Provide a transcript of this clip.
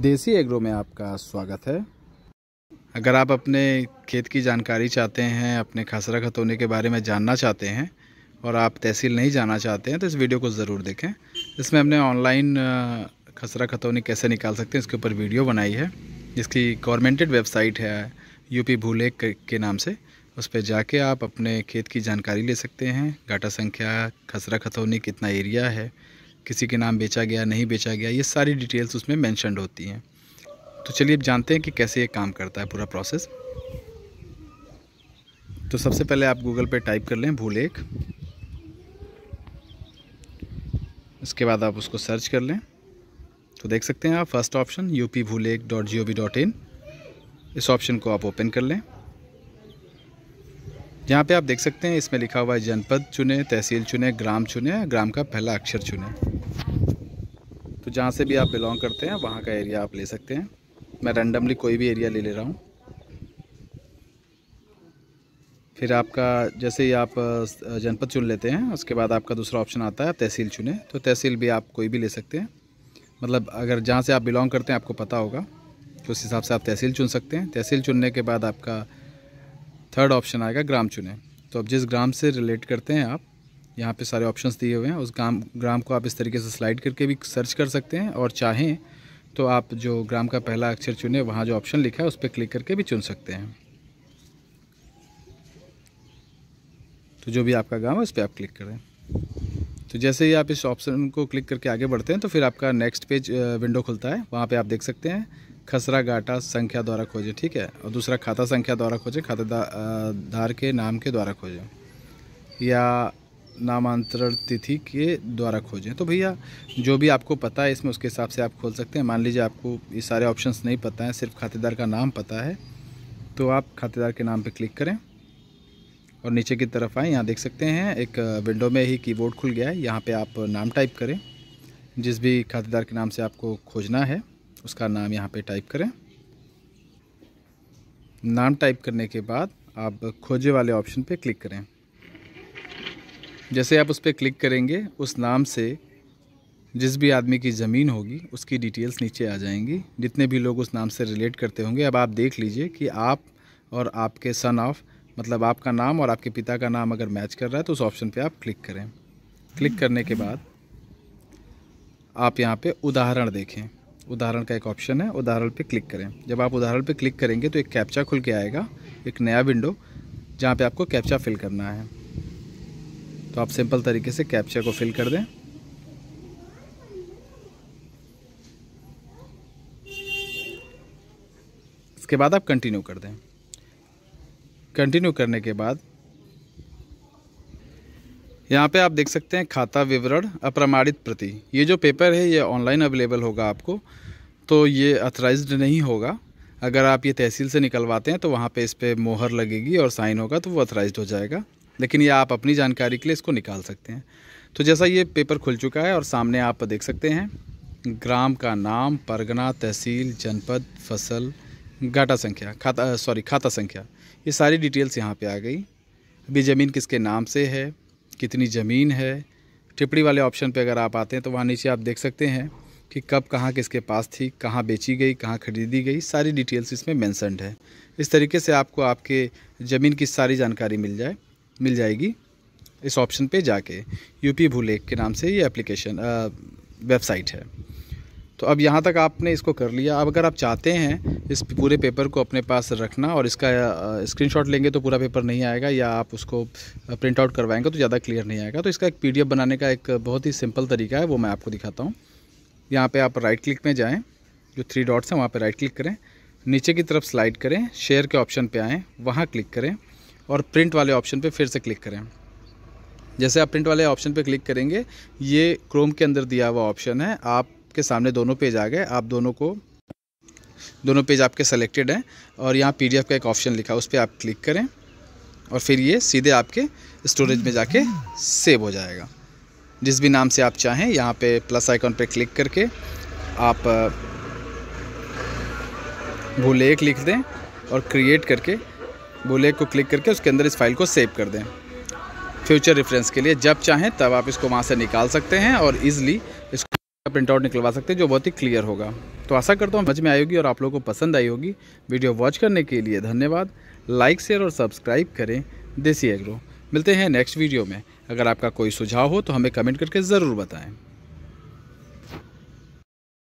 देसी एग्रो में आपका स्वागत है अगर आप अपने खेत की जानकारी चाहते हैं अपने खसरा खतौनी के बारे में जानना चाहते हैं और आप तहसील नहीं जाना चाहते हैं तो इस वीडियो को ज़रूर देखें इसमें हमने ऑनलाइन खसरा खतौनी कैसे निकाल सकते हैं इसके ऊपर वीडियो बनाई है जिसकी गवर्नमेंटेड वेबसाइट है यूपी भूले के नाम से उस पर जाके आप अपने खेत की जानकारी ले सकते हैं घाटा संख्या खसरा खतौनी कितना एरिया है किसी के नाम बेचा गया नहीं बेचा गया ये सारी डिटेल्स उसमें मैंशनड होती हैं तो चलिए अब जानते हैं कि कैसे ये काम करता है पूरा प्रोसेस तो सबसे पहले आप गूगल पे टाइप कर लें भूलेख इसके बाद आप उसको सर्च कर लें तो देख सकते हैं आप first option U P Bhulekh dot G O V dot in इस ऑप्शन को आप ओपन कर लें यहाँ पे आप देख सकते हैं इसमें लिखा हुआ है जनपद चुने तहसील चुने ग्राम चुने ग्राम का पहला अक्षर चुने तो जहाँ से भी आप बिलोंग करते हैं वहाँ का एरिया आप ले सकते हैं मैं रैंडमली कोई भी एरिया ले ले रहा हूँ फिर आपका जैसे ही आप जनपद चुन लेते हैं उसके बाद आपका दूसरा ऑप्शन आता है तहसील चुने तो तहसील भी आप कोई भी ले सकते हैं मतलब अगर जहाँ से आप बिलोंग करते हैं आपको पता होगा तो उस हिसाब से आप तहसील चुन सकते हैं तहसील चुनने के बाद आपका थर्ड ऑप्शन आएगा ग्राम चुने तो अब जिस ग्राम से रिलेट करते हैं आप यहाँ पे सारे ऑप्शंस दिए हुए हैं उस ग्राम ग्राम को आप इस तरीके से स्लाइड करके भी सर्च कर सकते हैं और चाहें तो आप जो ग्राम का पहला अक्षर चुने वहाँ जो ऑप्शन लिखा है उस पर क्लिक करके भी चुन सकते हैं तो जो भी आपका ग्राम है उस पर आप क्लिक करें तो जैसे ही आप इस ऑप्शन को क्लिक करके आगे बढ़ते हैं तो फिर आपका नेक्स्ट पेज विंडो खुलता है वहाँ पर आप देख सकते हैं खसरा घाटा संख्या द्वारा खोजें ठीक है और दूसरा खाता संख्या द्वारा खोजें धार के नाम के द्वारा खोजें या नामांतरण तिथि के द्वारा खोजें तो भैया जो भी आपको पता है इसमें उसके हिसाब से आप खोल सकते हैं मान लीजिए आपको ये सारे ऑप्शंस नहीं पता है सिर्फ खातेदार का नाम पता है तो आप खातेदार के नाम पर क्लिक करें और नीचे की तरफ आएँ यहाँ देख सकते हैं एक विंडो में ही कीबोर्ड खुल गया है यहाँ पर आप नाम टाइप करें जिस भी खातेदार के नाम से आपको खोजना है उसका नाम यहाँ पर टाइप करें नाम टाइप करने के बाद आप खोजे वाले ऑप्शन पर क्लिक करें जैसे आप उस पर क्लिक करेंगे उस नाम से जिस भी आदमी की ज़मीन होगी उसकी डिटेल्स नीचे आ जाएंगी जितने भी लोग उस नाम से रिलेट करते होंगे अब आप देख लीजिए कि आप और आपके सन ऑफ मतलब आपका नाम और आपके पिता का नाम अगर मैच कर रहा है तो उस ऑप्शन पे आप क्लिक करें क्लिक करने के बाद आप यहाँ पे उदाहरण देखें उदाहरण का एक ऑप्शन है उदाहरण पे क्लिक करें जब आप उदाहरण पे क्लिक करेंगे तो एक कैप्चा खुल के आएगा एक नया विंडो जहाँ पे आपको कैप्चा फिल करना है तो आप सिंपल तरीके से कैप्चा को फिल कर दें इसके बाद आप कंटिन्यू कर दें कंटिन्यू करने के बाद यहाँ पे आप देख सकते हैं खाता विवरण अप्रमाणित प्रति ये जो पेपर है ये ऑनलाइन अवेलेबल होगा आपको तो ये अथराइज्ड नहीं होगा अगर आप ये तहसील से निकलवाते हैं तो वहाँ पे इस पर मोहर लगेगी और साइन होगा तो वो अथराइज हो जाएगा लेकिन ये आप अपनी जानकारी के लिए इसको निकाल सकते हैं तो जैसा ये पेपर खुल चुका है और सामने आप देख सकते हैं ग्राम का नाम परगना तहसील जनपद फसल घाटा संख्या खाता सॉरी खाता संख्या ये सारी डिटेल्स यहाँ पे आ गई अभी ज़मीन किसके नाम से है कितनी ज़मीन है टिप्पणी वाले ऑप्शन पे अगर आप आते हैं तो वहाँ नीचे आप देख सकते हैं कि कब कहाँ किसके पास थी कहाँ बेची गई कहाँ खरीदी गई सारी डिटेल्स इसमें मैंसनड है इस तरीके से आपको आपके ज़मीन की सारी जानकारी मिल जाए मिल जाएगी इस ऑप्शन पे जाके यूपी भूलेख के नाम से ये एप्लीकेशन वेबसाइट है तो अब यहाँ तक आपने इसको कर लिया अब अगर आप चाहते हैं इस पूरे पेपर को अपने पास रखना और इसका स्क्रीनशॉट लेंगे तो पूरा पेपर नहीं आएगा या आप उसको प्रिंट आउट करवाएंगे तो ज़्यादा क्लियर नहीं आएगा तो इसका एक पीडीएफ बनाने का एक बहुत ही सिंपल तरीका है वो मैं आपको दिखाता हूँ यहाँ पर आप राइट क्लिक में जाएँ जो थ्री डॉट्स हैं वहाँ पर राइट क्लिक करें नीचे की तरफ स्लाइड करें शेयर के ऑप्शन पर आएँ वहाँ क्लिक करें और प्रिंट वाले ऑप्शन पे फिर से क्लिक करें जैसे आप प्रिंट वाले ऑप्शन पे क्लिक करेंगे ये क्रोम के अंदर दिया हुआ ऑप्शन है आपके सामने दोनों पेज आ गए आप दोनों को दोनों पेज आपके सेलेक्टेड हैं और यहाँ पी का एक ऑप्शन लिखा उस पर आप क्लिक करें और फिर ये सीधे आपके स्टोरेज में जाके सेव हो जाएगा जिस भी नाम से आप चाहें यहाँ पे प्लस आइकॉन पे क्लिक करके आप भूलेख लिख दें और क्रिएट करके बोले को क्लिक करके उसके अंदर इस फाइल को सेव कर दें फ्यूचर रेफरेंस के लिए जब चाहें तब आप इसको वहाँ से निकाल सकते हैं और ईज़िली इसको प्रिंट आउट निकलवा सकते हैं जो बहुत ही क्लियर होगा तो आशा करता हूँ मज में आएगी होगी और आप लोगों को पसंद आई होगी वीडियो वॉच करने के लिए धन्यवाद लाइक शेयर और सब्सक्राइब करें देसी एग्रो मिलते हैं नेक्स्ट वीडियो में अगर आपका कोई सुझाव हो तो हमें कमेंट करके ज़रूर बताएँ